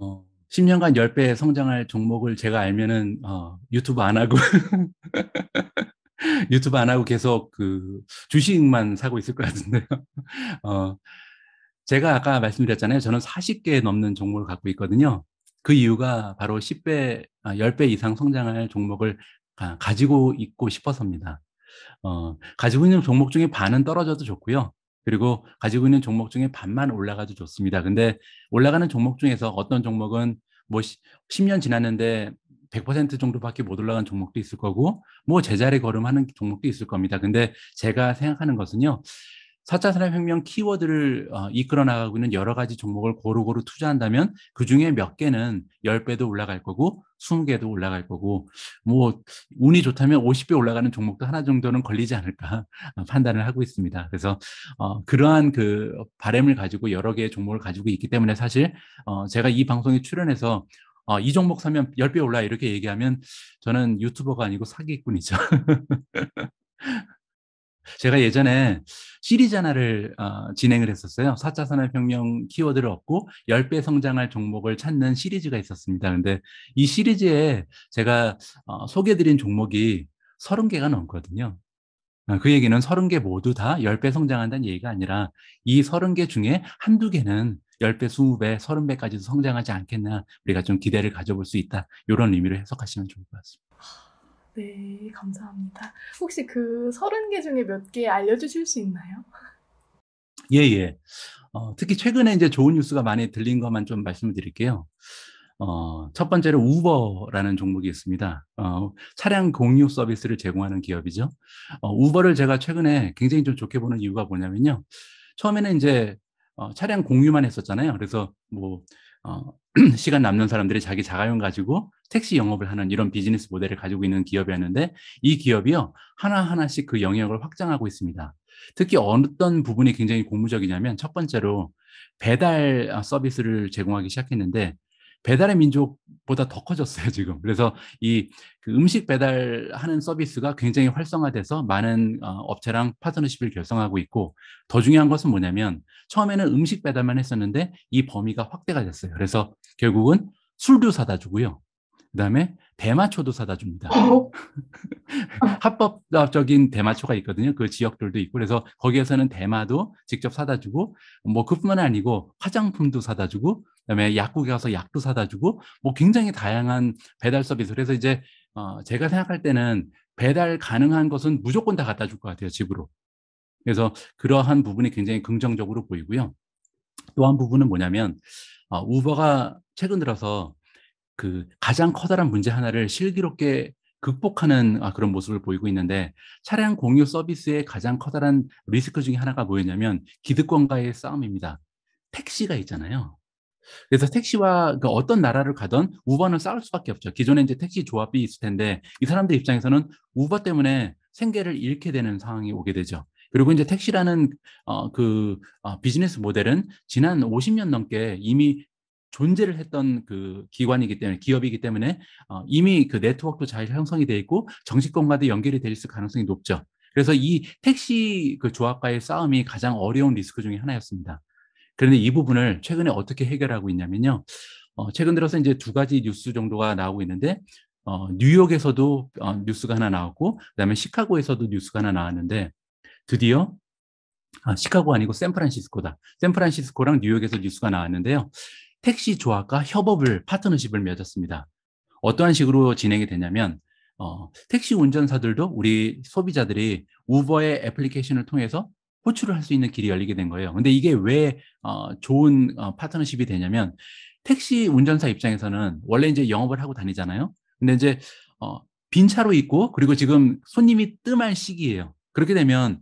어, 10년간 10배 성장할 종목을 제가 알면은 어, 유튜브 안 하고 유튜브 안 하고 계속 그 주식만 사고 있을 것 같은데요. 어, 제가 아까 말씀드렸잖아요. 저는 40개 넘는 종목을 갖고 있거든요. 그 이유가 바로 10배, 아, 10배 이상 성장할 종목을 가, 지고 있고 싶어서입니다. 어, 가지고 있는 종목 중에 반은 떨어져도 좋고요. 그리고 가지고 있는 종목 중에 반만 올라가도 좋습니다. 근데 올라가는 종목 중에서 어떤 종목은 뭐 10년 지났는데 100% 정도밖에 못 올라간 종목도 있을 거고 뭐 제자리 걸음하는 종목도 있을 겁니다. 근데 제가 생각하는 것은요. 4차 산업혁명 키워드를 어, 이끌어 나가고 있는 여러 가지 종목을 고루고루 투자한다면 그중에 몇 개는 10배도 올라갈 거고 20개도 올라갈 거고 뭐 운이 좋다면 50배 올라가는 종목도 하나 정도는 걸리지 않을까 판단을 하고 있습니다. 그래서 어, 그러한 그 바램을 가지고 여러 개의 종목을 가지고 있기 때문에 사실 어, 제가 이 방송에 출연해서 어, 이 종목 사면 10배 올라 이렇게 얘기하면 저는 유튜버가 아니고 사기꾼이죠. 제가 예전에 시리즈 하나를 어, 진행을 했었어요. 4차 산업혁명 키워드를 얻고 10배 성장할 종목을 찾는 시리즈가 있었습니다. 근데 이 시리즈에 제가 어, 소개드린 종목이 30개가 넘거든요. 어, 그 얘기는 30개 모두 다 10배 성장한다는 얘기가 아니라 이 30개 중에 한두 개는 10배, 20배, 30배까지도 성장하지 않겠나 우리가 좀 기대를 가져볼 수 있다. 이런 의미로 해석하시면 좋을 것 같습니다. 네, 감사합니다. 혹시 그 30개 중에 몇 개 알려주실 수 있나요? 예, 예. 어, 특히 최근에 이제 좋은 뉴스가 많이 들린 것만 좀 말씀드릴게요. 을 어, 첫 번째로 우버라는 종목이 있습니다. 어, 차량 공유 서비스를 제공하는 기업이죠. 어, 우버를 제가 최근에 굉장히 좀 좋게 보는 이유가 뭐냐면요. 처음에는 이제 어, 차량 공유만 했었잖아요. 그래서 뭐 어, 시간 남는 사람들이 자기 자가용 가지고 택시 영업을 하는 이런 비즈니스 모델을 가지고 있는 기업이었는데 이 기업이요 하나하나씩 그 영역을 확장하고 있습니다. 특히 어떤 부분이 굉장히 고무적이냐면 첫 번째로 배달 어, 서비스를 제공하기 시작했는데 배달의 민족보다 더 커졌어요, 지금. 그래서 이그 음식 배달하는 서비스가 굉장히 활성화돼서 많은 어, 업체랑 파트너십을 결성하고 있고 더 중요한 것은 뭐냐면 처음에는 음식 배달만 했었는데 이 범위가 확대가 됐어요. 그래서 결국은 술도 사다 주고요. 그다음에 대마초도 사다 줍니다. 어. 합법적인 대마초가 있거든요. 그 지역들도 있고 그래서 거기에서는 대마도 직접 사다 주고 뭐 그뿐만 아니고 화장품도 사다 주고 그다음에 약국에 가서 약도 사다 주고 뭐 굉장히 다양한 배달 서비스 그래서 이제 어 제가 생각할 때는 배달 가능한 것은 무조건 다 갖다 줄 것 같아요 집으로. 그래서 그러한 부분이 굉장히 긍정적으로 보이고요. 또 한 부분은 뭐냐면 어, 우버가 최근 들어서 그 가장 커다란 문제 하나를 실기롭게 극복하는 아, 그런 모습을 보이고 있는데 차량 공유 서비스의 가장 커다란 리스크 중에 하나가 뭐였냐면 기득권과의 싸움입니다. 택시가 있잖아요. 그래서 택시와 그 어떤 나라를 가던 우버는 싸울 수밖에 없죠. 기존에 이제 택시 조합이 있을 텐데 이 사람들 입장에서는 우버 때문에 생계를 잃게 되는 상황이 오게 되죠. 그리고 이제 택시라는 어, 그 어, 비즈니스 모델은 지난 50년 넘게 이미 존재를 했던 그 기관이기 때문에 기업이기 때문에 어, 이미 그 네트워크도 잘 형성이 돼 있고 정치권과도 연결이 돼 있을 가능성이 높죠. 그래서 이 택시 그 조합과의 싸움이 가장 어려운 리스크 중에 하나였습니다. 그런데 이 부분을 최근에 어떻게 해결하고 있냐면요. 어, 최근 들어서 이제 두 가지 뉴스 정도가 나오고 있는데 어, 뉴욕에서도 어, 뉴스가 하나 나왔고 그다음에 시카고에서도 뉴스가 하나 나왔는데 드디어 아, 시카고 아니고 샌프란시스코다. 샌프란시스코랑 뉴욕에서 뉴스가 나왔는데요. 택시 조합과 협업을 파트너십을 맺었습니다. 어떠한 식으로 진행이 되냐면 어, 택시 운전사들도 우리 소비자들이 우버의 애플리케이션을 통해서 호출을 할 수 있는 길이 열리게 된 거예요. 근데 이게 왜 어, 좋은 어, 파트너십이 되냐면 택시 운전사 입장에서는 원래 이제 영업을 하고 다니잖아요. 근데 이제 어, 빈 차로 있고 그리고 지금 손님이 뜸할 시기예요. 그렇게 되면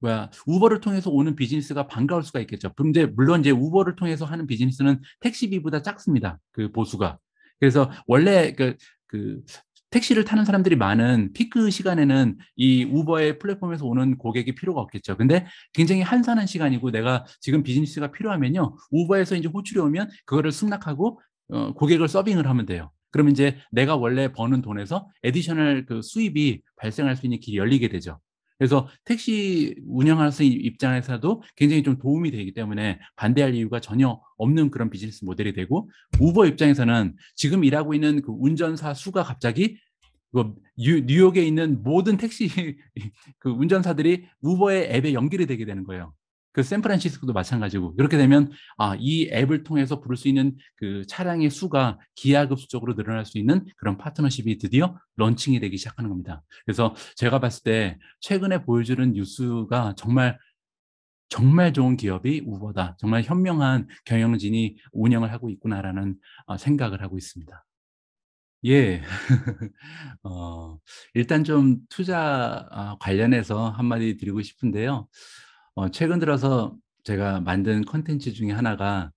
뭐야 우버를 통해서 오는 비즈니스가 반가울 수가 있겠죠. 그런데 물론 이제 우버를 통해서 하는 비즈니스는 택시비보다 작습니다. 그 보수가. 그래서 원래 그, 그 택시를 타는 사람들이 많은 피크 시간에는 이 우버의 플랫폼에서 오는 고객이 필요가 없겠죠. 근데 굉장히 한산한 시간이고 내가 지금 비즈니스가 필요하면요. 우버에서 이제 호출이 오면 그거를 승낙하고 어, 고객을 서빙을 하면 돼요. 그러면 이제 내가 원래 버는 돈에서 에디셔널 그 수입이 발생할 수 있는 길이 열리게 되죠. 그래서 택시 운영하는 입장에서도 굉장히 좀 도움이 되기 때문에 반대할 이유가 전혀 없는 그런 비즈니스 모델이 되고 우버 입장에서는 지금 일하고 있는 그 운전사 수가 갑자기 뭐 뉴욕에 있는 모든 택시 그 운전사들이 우버의 앱에 연결이 되게 되는 거예요. 그 샌프란시스코도 마찬가지고 이렇게 되면 아, 이 앱을 통해서 부를 수 있는 그 차량의 수가 기하급수적으로 늘어날 수 있는 그런 파트너십이 드디어 런칭이 되기 시작하는 겁니다. 그래서 제가 봤을 때 최근에 보여주는 뉴스가 정말 정말 좋은 기업이 우버다. 정말 현명한 경영진이 운영을 하고 있구나라는 아, 생각을 하고 있습니다. 예. 어, 일단 좀 투자 아, 관련해서 한마디 드리고 싶은데요. 어, 최근 들어서 제가 만든 컨텐츠 중에 하나가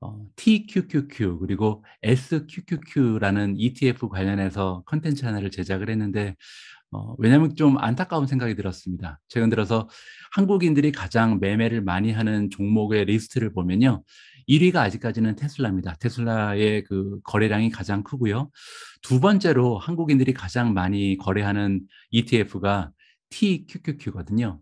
어, TQQQ 그리고 SQQQ라는 ETF 관련해서 컨텐츠 하나를 제작을 했는데 어, 왜냐하면 좀 안타까운 생각이 들었습니다. 최근 들어서 한국인들이 가장 매매를 많이 하는 종목의 리스트를 보면요. 1위가 아직까지는 테슬라입니다. 테슬라의 그 거래량이 가장 크고요. 두 번째로 한국인들이 가장 많이 거래하는 ETF가 TQQQ거든요.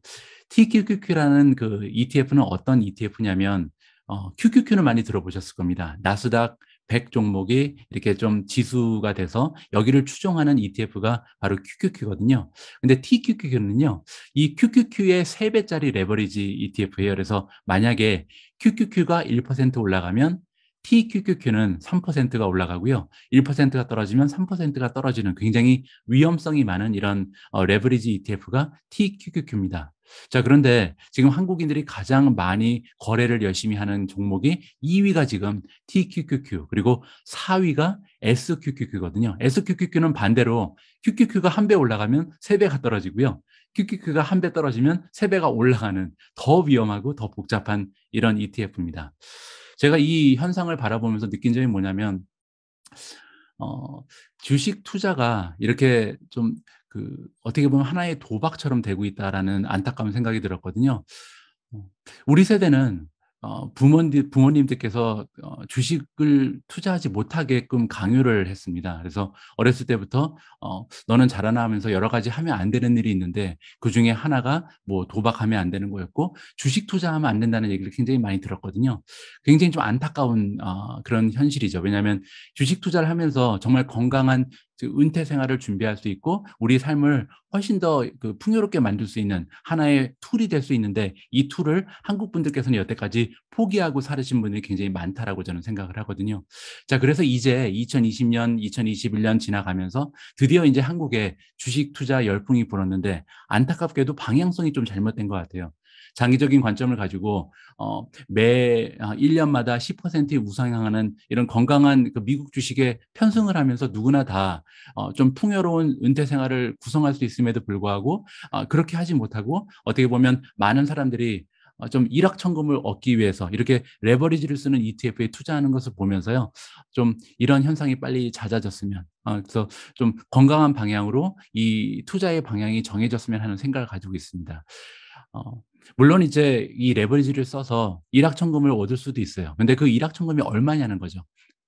TQQQ라는 그 ETF는 어떤 ETF냐면 어, QQQ는 많이 들어보셨을 겁니다. 나스닥 100 종목이 이렇게 좀 지수가 돼서 여기를 추종하는 ETF가 바로 QQQ거든요. 근데 TQQQ는요, 이 QQQ의 3배짜리 레버리지 ETF예요. 그래서 만약에 QQQ가 1% 올라가면 TQQQ는 3%가 올라가고요. 1%가 떨어지면 3%가 떨어지는 굉장히 위험성이 많은 이런 어, 레버리지 ETF가 TQQQ입니다. 자, 그런데 지금 한국인들이 가장 많이 거래를 열심히 하는 종목이 2위가 지금 TQQQ, 그리고 4위가 SQQQ거든요. SQQQ는 반대로 QQQ가 한 배 올라가면 세배가 떨어지고요. QQQ가 한 배 떨어지면 세배가 올라가는 더 위험하고 더 복잡한 이런 ETF입니다. 제가 이 현상을 바라보면서 느낀 점이 뭐냐면 어, 주식 투자가 이렇게 좀 그 어떻게 보면 하나의 도박처럼 되고 있다라는 안타까운 생각이 들었거든요. 어, 우리 세대는 어, 부모님, 부모님들께서 어, 주식을 투자하지 못하게끔 강요를 했습니다. 그래서 어렸을 때부터 어, 너는 자라나 하면서 여러 가지 하면 안 되는 일이 있는데 그 중에 하나가 뭐 도박하면 안 되는 거였고 주식 투자하면 안 된다는 얘기를 굉장히 많이 들었거든요. 굉장히 좀 안타까운 어, 그런 현실이죠. 왜냐하면 주식 투자를 하면서 정말 건강한 은퇴 생활을 준비할 수 있고 우리 삶을 훨씬 더 그 풍요롭게 만들 수 있는 하나의 툴이 될 수 있는데 이 툴을 한국 분들께서는 여태까지 포기하고 살으신 분들이 굉장히 많다라고 저는 생각을 하거든요. 자, 그래서 이제 2020년, 2021년 지나가면서 드디어 이제 한국에 주식 투자 열풍이 불었는데 안타깝게도 방향성이 좀 잘못된 것 같아요. 장기적인 관점을 가지고 어, 매 1년마다 아, 10%의 우상향하는 이런 건강한 그 미국 주식에 편승을 하면서 누구나 다좀 어 풍요로운 은퇴 생활을 구성할 수 있음에도 불구하고 어, 그렇게 하지 못하고 어떻게 보면 많은 사람들이 어좀 일확천금을 얻기 위해서 이렇게 레버리지를 쓰는 ETF에 투자하는 것을 보면서요. 좀 이런 현상이 빨리 잦아졌으면 어 그래서 좀 건강한 방향으로 이 투자의 방향이 정해졌으면 하는 생각을 가지고 있습니다. 어, 물론 이제 이 레버리지를 써서 일확천금을 얻을 수도 있어요. 근데 그 일확천금이 얼마냐는 거죠.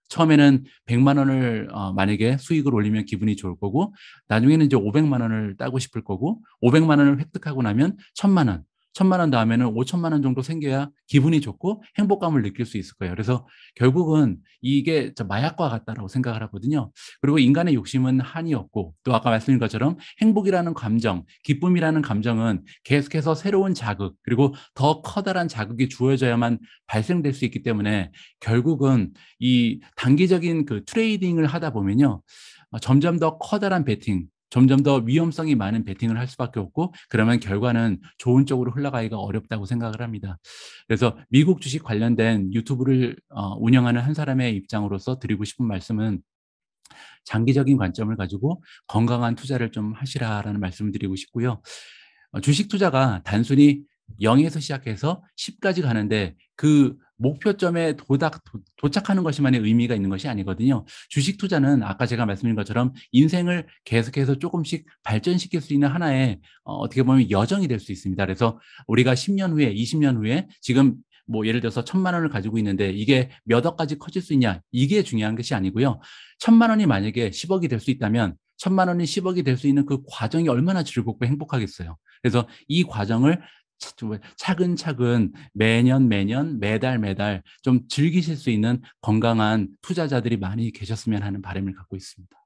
처음에는 100만 원을 어, 만약에 수익을 올리면 기분이 좋을 거고 나중에는 이제 500만 원을 따고 싶을 거고 500만 원을 획득하고 나면 1000만 원 천만 원 다음에는 오천만 원 정도 생겨야 기분이 좋고 행복감을 느낄 수 있을 거예요. 그래서 결국은 이게 마약과 같다라고 생각을 하거든요. 그리고 인간의 욕심은 한이 없고 또 아까 말씀드린 것처럼 행복이라는 감정, 기쁨이라는 감정은 계속해서 새로운 자극 그리고 더 커다란 자극이 주어져야만 발생될 수 있기 때문에 결국은 이 단기적인 그 트레이딩을 하다 보면요. 점점 더 커다란 베팅, 점점 더 위험성이 많은 베팅을 할 수밖에 없고 그러면 결과는 좋은 쪽으로 흘러가기가 어렵다고 생각을 합니다. 그래서 미국 주식 관련된 유튜브를 어, 운영하는 한 사람의 입장으로서 드리고 싶은 말씀은 장기적인 관점을 가지고 건강한 투자를 좀 하시라라는 말씀을 드리고 싶고요. 어, 주식 투자가 단순히 0에서 시작해서 10까지 가는데 그 목표점에 도닥, 도, 착하는 것이만의 의미가 있는 것이 아니거든요. 주식 투자는 아까 제가 말씀드린 것처럼 인생을 계속해서 조금씩 발전시킬 수 있는 하나의 어, 어떻게 보면 여정이 될 수 있습니다. 그래서 우리가 10년 후에, 20년 후에 지금 뭐 예를 들어서 천만 원을 가지고 있는데 이게 몇 억까지 커질 수 있냐 이게 중요한 것이 아니고요. 천만 원이 만약에 10억이 될 수 있다면 천만 원이 10억이 될 수 있는 그 과정이 얼마나 즐겁고 행복하겠어요. 그래서 이 과정을 차근차근 매년 매년 매달 매달 좀 즐기실 수 있는 건강한 투자자들이 많이 계셨으면 하는 바람을 갖고 있습니다.